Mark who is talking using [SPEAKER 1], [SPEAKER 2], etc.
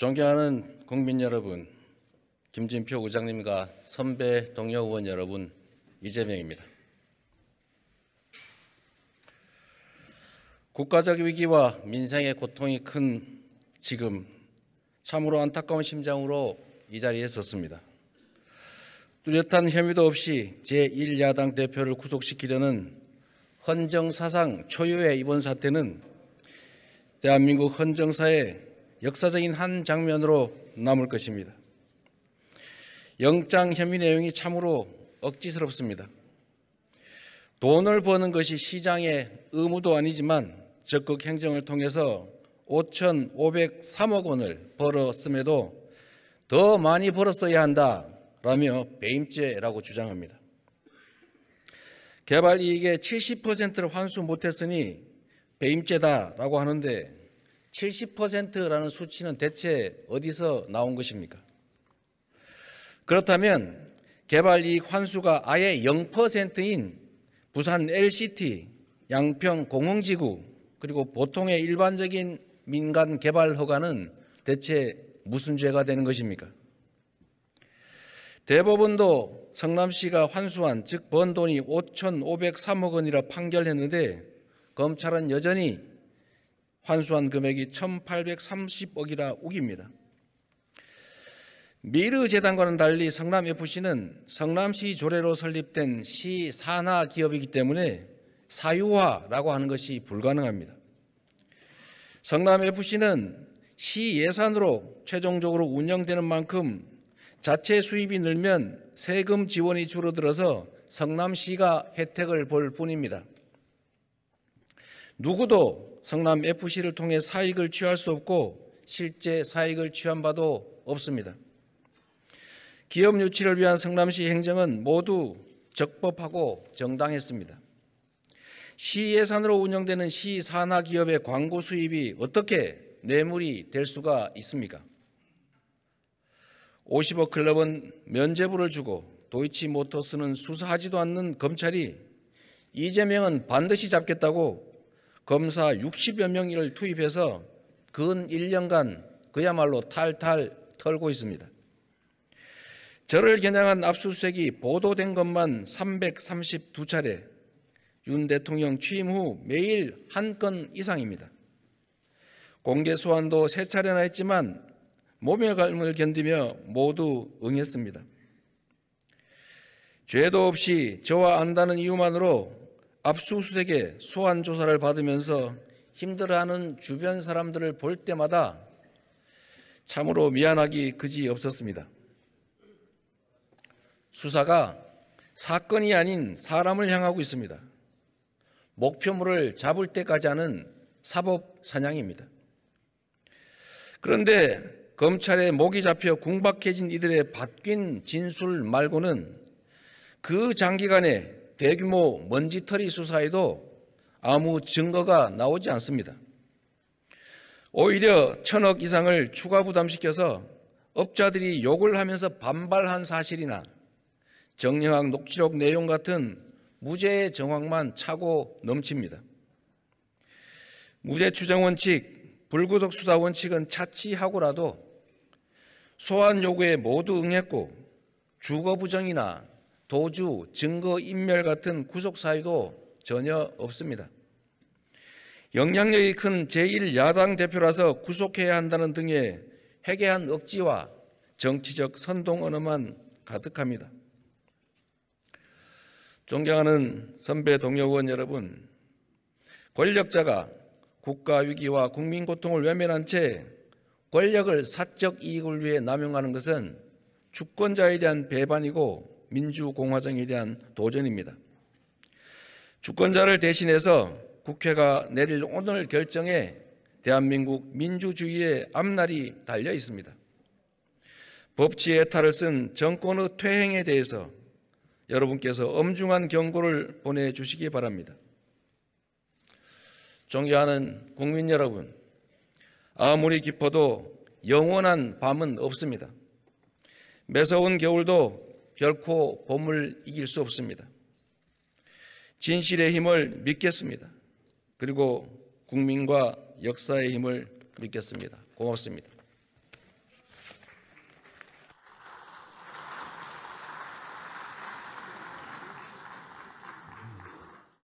[SPEAKER 1] 존경하는 국민 여러분, 김진표 의장님과 선배 동료 의원 여러분, 이재명입니다. 국가적 위기와 민생의 고통이 큰 지금 참으로 안타까운 심장으로 이 자리에 섰습니다. 뚜렷한 혐의도 없이 제1야당 대표를 구속시키려는 헌정사상 초유의 이번 사태는 대한민국 헌정사의 역사적인 한 장면으로 남을 것입니다. 영장 혐의 내용이 참으로 억지스럽습니다. 돈을 버는 것이 시장의 의무도 아니지만 적극 행정을 통해서 5,503억 원을 벌었음에도 더 많이 벌었어야 한다라며 배임죄라고 주장합니다. 개발 이익의 70%를 환수 못했으니 배임죄다라고 하는데 70%라는 수치는 대체 어디서 나온 것입니까? 그렇다면 개발 이익 환수가 아예 0%인 부산 LCT, 양평 공흥지구 그리고 보통의 일반적인 민간 개발 허가는 대체 무슨 죄가 되는 것입니까? 대법원도 성남시가 환수한 즉 번 돈이 5,503억 원이라 판결했는데 검찰은 여전히 환수한 금액이 1830억이라 우깁니다. 미르 재단과는 달리 성남 FC는 성남시 조례로 설립된 시 산하 기업이기 때문에 사유화라고 하는 것이 불가능합니다. 성남 FC는 시 예산으로 최종적으로 운영되는 만큼 자체 수입이 늘면 세금 지원이 줄어들어서 성남시가 혜택을 볼 뿐입니다. 누구도 성남 FC를 통해 사익을 취할 수 없고 실제 사익을 취한 바도 없습니다. 기업 유치를 위한 성남시 행정은 모두 적법하고 정당했습니다. 시 예산으로 운영되는 시 산하 기업의 광고 수입이 어떻게 뇌물이 될 수가 있습니까? 50억 클럽은 면제부를 주고 도이치 모터스는 수사하지도 않는 검찰이 이재명은 반드시 잡겠다고 검사 60여 명을 투입해서 근 1년간 그야말로 탈탈 털고 있습니다. 저를 겨냥한 압수수색이 보도된 것만 332차례 윤 대통령 취임 후 매일 한 건 이상입니다. 공개 소환도 세 차례나 했지만 모멸감을 견디며 모두 응했습니다. 죄도 없이 저와 안다는 이유만으로 압수수색에 소환 조사를 받으면서 힘들어하는 주변 사람들을 볼 때마다 참으로 미안하기 그지 없었습니다. 수사가 사건이 아닌 사람을 향하고 있습니다. 목표물을 잡을 때까지 하는 사법 사냥입니다. 그런데 검찰에 목이 잡혀 궁박해진 이들의 바뀐 진술 말고는 그 장기간에 대규모 먼지털이 수사에도 아무 증거가 나오지 않습니다. 오히려 천억 이상을 추가 부담시켜서 업자들이 욕을 하면서 반발한 사실이나 정영학 녹취록 내용 같은 무죄의 정황만 차고 넘칩니다. 무죄 추정 원칙, 불구속 수사 원칙은 차치하고라도 소환 요구에 모두 응했고 주거 부정이나 도주, 증거 인멸 같은 구속 사유도 전혀 없습니다. 영향력이 큰 제1야당 대표라서 구속해야 한다는 등의 해괴한 억지와 정치적 선동 언어만 가득합니다. 존경하는 선배 동료 의원 여러분, 권력자가 국가 위기와 국민 고통을 외면한 채 권력을 사적 이익을 위해 남용하는 것은 주권자에 대한 배반이고 민주공화정에 대한 도전입니다. 주권자를 대신해서 국회가 내릴 오늘 결정에 대한민국 민주주의의 앞날이 달려 있습니다. 법치의 탈을 쓴 정권의 퇴행에 대해서 여러분께서 엄중한 경고를 보내주시기 바랍니다. 존경하는 국민 여러분, 아무리 깊어도 영원한 밤은 없습니다. 매서운 겨울도 결코 봄을 이길 수 없습니다. 진실의 힘을 믿겠습니다. 그리고 국민과 역사의 힘을 믿겠습니다. 고맙습니다.